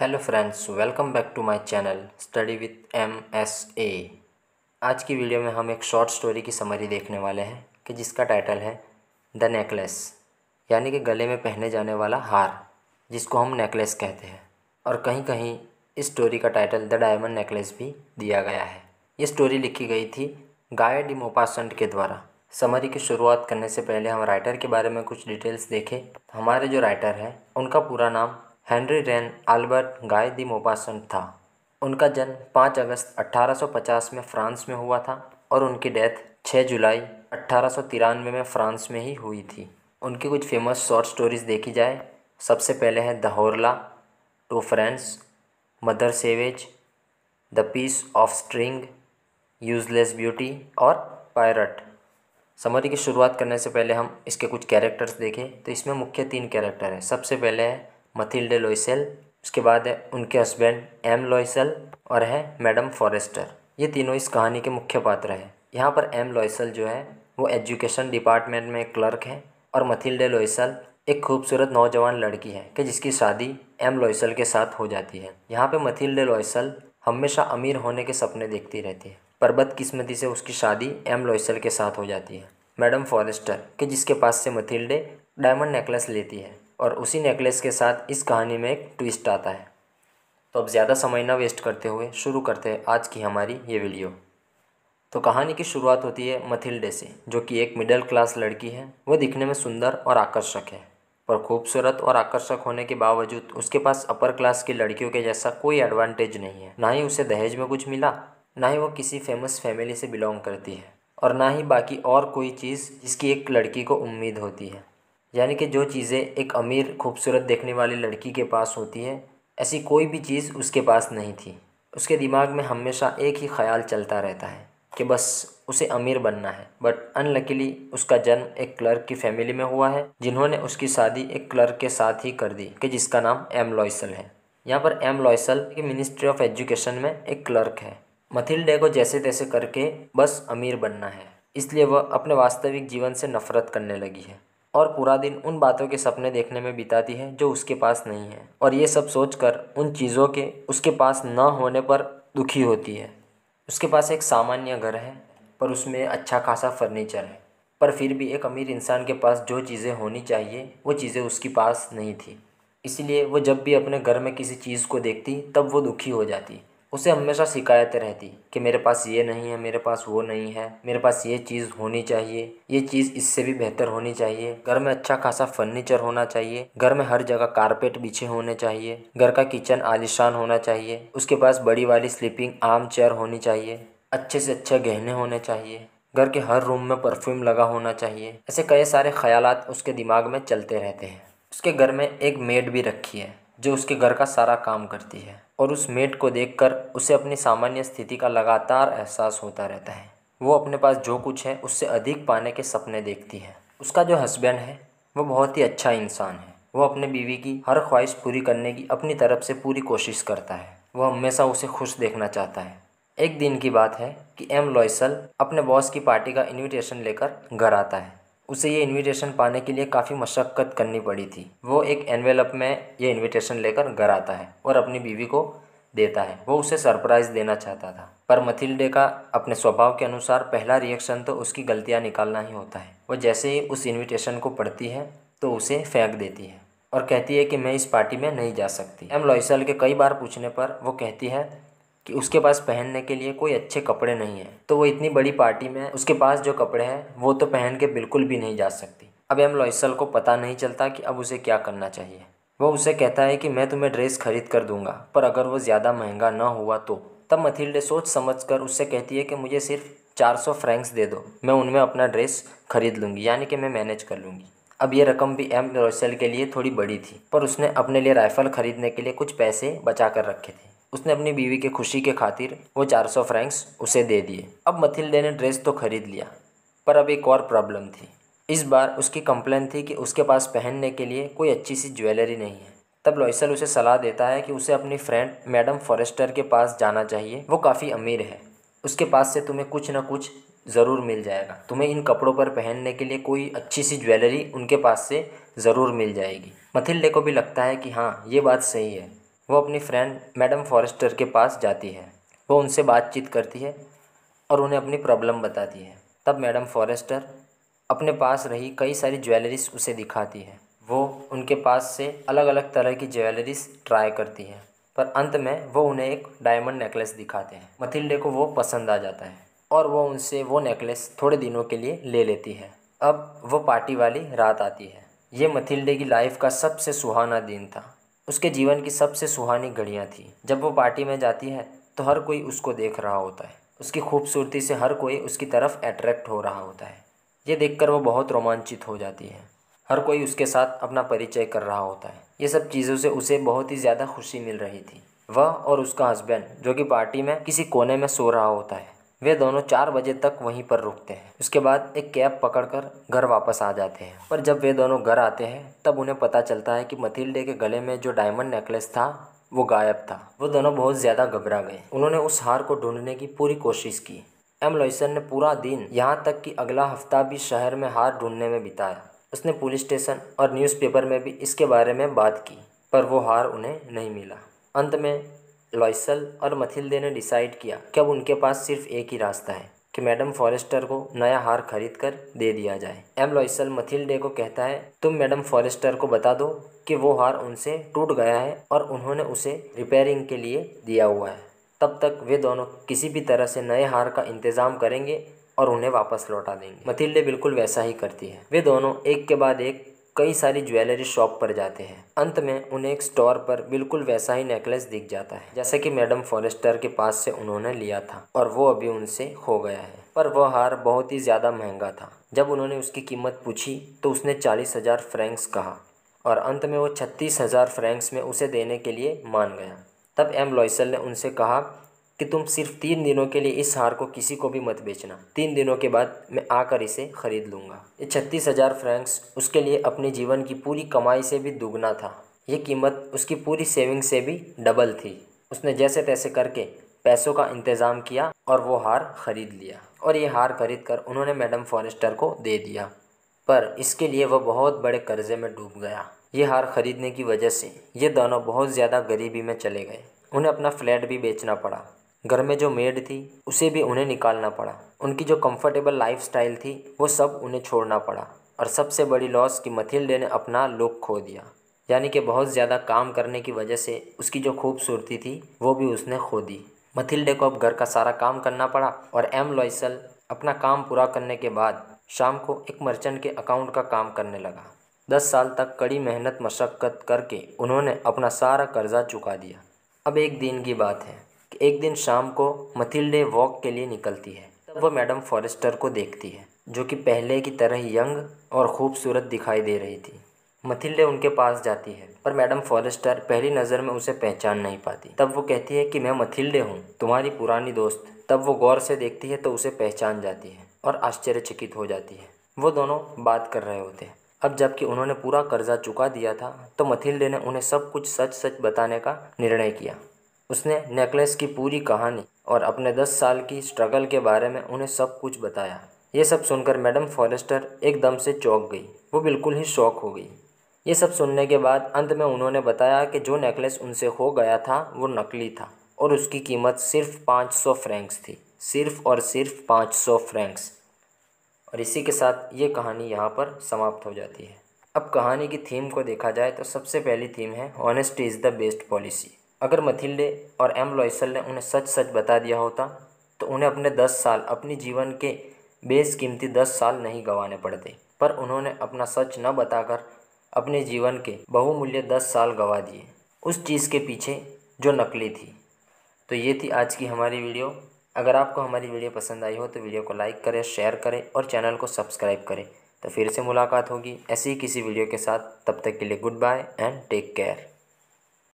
hello friends welcome back to my channel study with M S A आज की video में हम एक शॉर्ट स्टोरी की समरी देखने वाले हैं कि जिसका टाइटल है द नेकलेस यानी कि गले में पहने जाने वाला हार जिसको हम नेकलेस कहते हैं और कहीं कहीं इस स्टोरी का टाइटल द डायमंड नेकलेस भी दिया गया है ये स्टोरी लिखी गई थी गाय डी मोपासंट के द्वारा समरी की शुरुआत करने से पहले हम राइटर के बारे में कुछ डिटेल्स देखें हमारे जो राइटर हैं उनका पूरा नाम हेनरी रैन आल्बर्ट गाय दी मोपासन था उनका जन्म पाँच अगस्त 1850 में फ्रांस में हुआ था और उनकी डेथ 6 जुलाई अट्ठारह में फ्रांस में ही हुई थी उनकी कुछ फेमस शॉर्ट स्टोरीज़ देखी जाए सबसे पहले है the Horla two friends mother savage the piece of string useless beauty और पायरट समरी की शुरुआत करने से पहले हम इसके कुछ कैरेक्टर्स देखें तो इसमें मुख्य तीन कैरेक्टर हैं सबसे पहले है मथिल्डे लोइसेल उसके बाद है उनके हस्बैंड एम लोइसल और है मैडम फॉरेस्टर ये तीनों इस कहानी के मुख्य पात्र हैं यहाँ पर एम लोइसल जो है वो एजुकेशन डिपार्टमेंट में क्लर्क है और मथिल्डे लोइसल एक खूबसूरत नौजवान लड़की है कि जिसकी शादी एम लोइसल के साथ हो जाती है यहाँ पे मथिल्डे लोइसल हमेशा अमीर होने के सपने देखती रहती है पर किस्मती से उसकी शादी एम लोइसल के साथ हो जाती है मैडम फॉरेस्टर कि जिसके पास से मथिल्डे डायमंड नेकलेस लेती है और उसी नेकलेस के साथ इस कहानी में एक ट्विस्ट आता है तो अब ज़्यादा समय ना वेस्ट करते हुए शुरू करते हैं आज की हमारी ये वीडियो तो कहानी की शुरुआत होती है मथिल्डे से जो कि एक मिडिल क्लास लड़की है वह दिखने में सुंदर और आकर्षक है पर खूबसूरत और आकर्षक होने के बावजूद उसके पास अपर क्लास की लड़कियों के जैसा कोई एडवांटेज नहीं है ना ही उसे दहेज में कुछ मिला ना ही वो किसी फेमस फैमिली से बिलोंग करती है और ना ही बाकी और कोई चीज़ जिसकी एक लड़की को उम्मीद होती है यानी कि जो चीज़ें एक अमीर खूबसूरत देखने वाली लड़की के पास होती है ऐसी कोई भी चीज़ उसके पास नहीं थी उसके दिमाग में हमेशा एक ही ख्याल चलता रहता है कि बस उसे अमीर बनना है बट अनलकीली उसका जन्म एक क्लर्क की फैमिली में हुआ है जिन्होंने उसकी शादी एक क्लर्क के साथ ही कर दी कि जिसका नाम एम लॉयसल है यहाँ पर एम लॉयसल की मिनिस्ट्री ऑफ एजुकेशन में एक क्लर्क है डे को जैसे तैसे करके बस अमीर बनना है इसलिए वह अपने वास्तविक जीवन से नफरत करने लगी है और पूरा दिन उन बातों के सपने देखने में बिताती है जो उसके पास नहीं है और ये सब सोच कर उन चीज़ों के उसके पास ना होने पर दुखी होती है उसके पास एक सामान्य घर है पर उसमें अच्छा खासा फर्नीचर है पर फिर भी एक अमीर इंसान के पास जो चीज़ें होनी चाहिए वो चीज़ें उसके पास नहीं थी इसलिए वो जब भी अपने घर में किसी चीज़ को देखती तब वो दुखी हो जाती उसे हमेशा शिकायतें रहती कि मेरे पास ये नहीं है मेरे पास वो नहीं है मेरे पास ये चीज़ होनी चाहिए ये चीज़ इससे भी बेहतर होनी चाहिए घर में अच्छा खासा फर्नीचर होना चाहिए घर में हर जगह कारपेट बिछे होने चाहिए घर का किचन आलिशान होना चाहिए उसके पास बड़ी वाली स्लीपिंग आर्म चेयर होनी चाहिए अच्छे से अच्छे गहने होने चाहिए घर के हर रूम में परफ्यूम लगा होना चाहिए ऐसे कई सारे ख्याल उसके दिमाग में चलते रहते हैं उसके घर में एक मेड भी रखी है जो उसके घर का सारा काम करती है और उस मेट को देखकर उसे अपनी सामान्य स्थिति का लगातार एहसास होता रहता है वो अपने पास जो कुछ है उससे अधिक पाने के सपने देखती है उसका जो हस्बैंड है वो बहुत ही अच्छा इंसान है वो अपने बीवी की हर ख्वाहिश पूरी करने की अपनी तरफ से पूरी कोशिश करता है वो हमेशा उसे खुश देखना चाहता है एक दिन की बात है कि एम लॉयसल अपने बॉस की पार्टी का इनविटेशन लेकर घर आता है उसे ये इनविटेशन पाने के लिए काफ़ी मशक्क़त करनी पड़ी थी वो एक एनवेलप में ये इनविटेशन लेकर घर आता है और अपनी बीवी को देता है वो उसे सरप्राइज़ देना चाहता था पर मथिल्डे का अपने स्वभाव के अनुसार पहला रिएक्शन तो उसकी गलतियाँ निकालना ही होता है वो जैसे ही उस इन्विटेशन को पढ़ती है तो उसे फेंक देती है और कहती है कि मैं इस पार्टी में नहीं जा सकती एम लॉइसल के कई बार पूछने पर वो कहती है कि उसके पास पहनने के लिए कोई अच्छे कपड़े नहीं हैं तो वो इतनी बड़ी पार्टी में उसके पास जो कपड़े हैं वो तो पहन के बिल्कुल भी नहीं जा सकती अब एम लॉइसल को पता नहीं चलता कि अब उसे क्या करना चाहिए वो उसे कहता है कि मैं तुम्हें ड्रेस खरीद कर दूंगा पर अगर वो ज़्यादा महंगा ना हुआ तो तब मथिल्डे सोच समझ कर उससे कहती है कि मुझे सिर्फ 400 फ्रैंक्स दे दो मैं उनमें अपना ड्रेस खरीद लूँगी यानी कि मैं मैनेज कर लूँगी अब ये रकम भी एम रोसेल के लिए थोड़ी बड़ी थी पर उसने अपने लिए राइफ़ल ख़रीदने के लिए कुछ पैसे बचा कर रखे थे उसने अपनी बीवी के खुशी के खातिर वो चार सौ फ्रैंक्स उसे दे दिए अब मथिल्डे ने ड्रेस तो खरीद लिया पर अब एक और प्रॉब्लम थी इस बार उसकी कंप्लेन थी कि उसके पास पहनने के लिए कोई अच्छी सी ज्वेलरी नहीं है तब लॉइसल उसे सलाह देता है कि उसे अपनी फ्रेंड मैडम फॉरेस्टर के पास जाना चाहिए वो काफ़ी अमीर है उसके पास से तुम्हें कुछ ना कुछ ज़रूर मिल जाएगा तुम्हें इन कपड़ों पर पहनने के लिए कोई अच्छी सी ज्वेलरी उनके पास से ज़रूर मिल जाएगी मथिल्डे को भी लगता है कि हाँ ये बात सही है वो अपनी फ्रेंड मैडम फॉरेस्टर के पास जाती है वो उनसे बातचीत करती है और उन्हें अपनी प्रॉब्लम बताती है तब मैडम फॉरेस्टर अपने पास रही कई सारी ज्वेलरीज उसे दिखाती है वो उनके पास से अलग अलग तरह की ज्वेलरीज ट्राई करती है पर अंत में वो उन्हें एक डायमंड नेकलेस दिखाते हैं मथिल्डे को वो पसंद आ जाता है और वो उनसे वो नेकलेस थोड़े दिनों के लिए ले लेती है अब वो पार्टी वाली रात आती है ये मथिल्डे की लाइफ का सबसे सुहाना दिन था उसके जीवन की सबसे सुहानी घड़ियाँ थी जब वो पार्टी में जाती है तो हर कोई उसको देख रहा होता है उसकी खूबसूरती से हर कोई उसकी तरफ अट्रैक्ट हो रहा होता है ये देखकर वो बहुत रोमांचित हो जाती है हर कोई उसके साथ अपना परिचय कर रहा होता है ये सब चीज़ों से उसे बहुत ही ज़्यादा खुशी मिल रही थी वह और उसका हस्बैंड जो कि पार्टी में किसी कोने में सो रहा होता है वे दोनों चार बजे तक वहीं पर रुकते हैं उसके बाद एक कैब पकड़कर घर वापस आ जाते हैं पर जब वे दोनों घर आते हैं तब उन्हें पता चलता है कि मथिल्डे के गले में जो डायमंड नेकलेस था वो गायब था वो दोनों बहुत ज़्यादा घबरा गए उन्होंने उस हार को ढूंढने की पूरी कोशिश की एम लॉइसन ने पूरा दिन यहाँ तक कि अगला हफ्ता भी शहर में हार ढूंढने में बिताया उसने पुलिस स्टेशन और न्यूज़पेपर में भी इसके बारे में बात की पर वो हार उन्हें नहीं मिला अंत में लॉयसल और मथिल्दे ने डिसाइड किया कि अब उनके पास सिर्फ एक ही रास्ता है कि मैडम फॉरेस्टर को नया हार खरीद कर दे दिया जाए एम लॉयसल मथिल्डे को कहता है तुम मैडम फॉरेस्टर को बता दो कि वो हार उनसे टूट गया है और उन्होंने उसे रिपेयरिंग के लिए दिया हुआ है तब तक वे दोनों किसी भी तरह से नए हार का इंतज़ाम करेंगे और उन्हें वापस लौटा देंगे मथिल्डे बिल्कुल वैसा ही करती है वे दोनों एक के बाद एक कई सारी ज्वेलरी शॉप पर जाते हैं अंत में उन्हें एक स्टोर पर बिल्कुल वैसा ही नेकलेस दिख जाता है जैसे कि मैडम फॉरेस्टर के पास से उन्होंने लिया था और वो अभी उनसे खो गया है पर वह हार बहुत ही ज़्यादा महंगा था जब उन्होंने उसकी कीमत पूछी तो उसने चालीस हज़ार फ्रैंक्स कहा और अंत में वो छत्तीस हज़ार फ्रैंक्स में उसे देने के लिए मान गया तब एम लॉइसल ने उनसे कहा कि तुम सिर्फ तीन दिनों के लिए इस हार को किसी को भी मत बेचना तीन दिनों के बाद मैं आकर इसे खरीद लूँगा ये छत्तीस हज़ार फ्रैंक्स उसके लिए अपने जीवन की पूरी कमाई से भी दुगना था ये कीमत उसकी पूरी सेविंग से भी डबल थी उसने जैसे तैसे करके पैसों का इंतज़ाम किया और वो हार ख़रीद लिया और ये हार खरीद कर उन्होंने मैडम फॉरेस्टर को दे दिया पर इसके लिए वह बहुत बड़े कर्जे में डूब गया ये हार ख़रीदने की वजह से ये दोनों बहुत ज़्यादा गरीबी में चले गए उन्हें अपना फ्लैट भी बेचना पड़ा घर में जो मेड थी उसे भी उन्हें निकालना पड़ा उनकी जो कंफर्टेबल लाइफस्टाइल थी वो सब उन्हें छोड़ना पड़ा और सबसे बड़ी लॉस कि मथिल्डे ने अपना लुक खो दिया यानी कि बहुत ज़्यादा काम करने की वजह से उसकी जो खूबसूरती थी वो भी उसने खो दी मथिल्डे को अब घर का सारा काम करना पड़ा और एम लॉइसल अपना काम पूरा करने के बाद शाम को एक मर्चेंट के अकाउंट का काम करने लगा दस साल तक कड़ी मेहनत मशक्क़त करके उन्होंने अपना सारा कर्जा चुका दिया अब एक दिन की बात है एक दिन शाम को मथिल्डे वॉक के लिए निकलती है तब वह मैडम फॉरेस्टर को देखती है जो कि पहले की तरह यंग और खूबसूरत दिखाई दे रही थी मथिल्डे उनके पास जाती है पर मैडम फॉरेस्टर पहली नज़र में उसे पहचान नहीं पाती तब वो कहती है कि मैं मथिल्डे हूँ तुम्हारी पुरानी दोस्त तब वो गौर से देखती है तो उसे पहचान जाती है और आश्चर्यचकित हो जाती है वो दोनों बात कर रहे होते हैं अब जबकि उन्होंने पूरा कर्जा चुका दिया था तो मथिल्डे ने उन्हें सब कुछ सच सच बताने का निर्णय किया उसने नेकलेस की पूरी कहानी और अपने दस साल की स्ट्रगल के बारे में उन्हें सब कुछ बताया ये सब सुनकर मैडम फॉरेस्टर एकदम से चौंक गई वो बिल्कुल ही शौक हो गई ये सब सुनने के बाद अंत में उन्होंने बताया कि जो नेकलेस उनसे हो गया था वो नकली था और उसकी कीमत सिर्फ पाँच सौ फ्रैंक्स थी सिर्फ और सिर्फ पाँच सौ फ्रैंक्स और इसी के साथ ये कहानी यहाँ पर समाप्त हो जाती है अब कहानी की थीम को देखा जाए तो सबसे पहली थीम है honesty is the best policy अगर मथिल्डे और एम लॉयसल ने उन्हें सच सच बता दिया होता तो उन्हें अपने दस साल अपनी जीवन के कीमती दस साल नहीं गंवाने पड़ते पर उन्होंने अपना सच न बताकर अपने जीवन के बहुमूल्य दस साल गंवा दिए उस चीज़ के पीछे जो नकली थी तो ये थी आज की हमारी वीडियो अगर आपको हमारी वीडियो पसंद आई हो तो वीडियो को लाइक करें शेयर करें और चैनल को सब्सक्राइब करें तो फिर से मुलाकात होगी ऐसी ही किसी वीडियो के साथ तब तक के लिए good bye and take care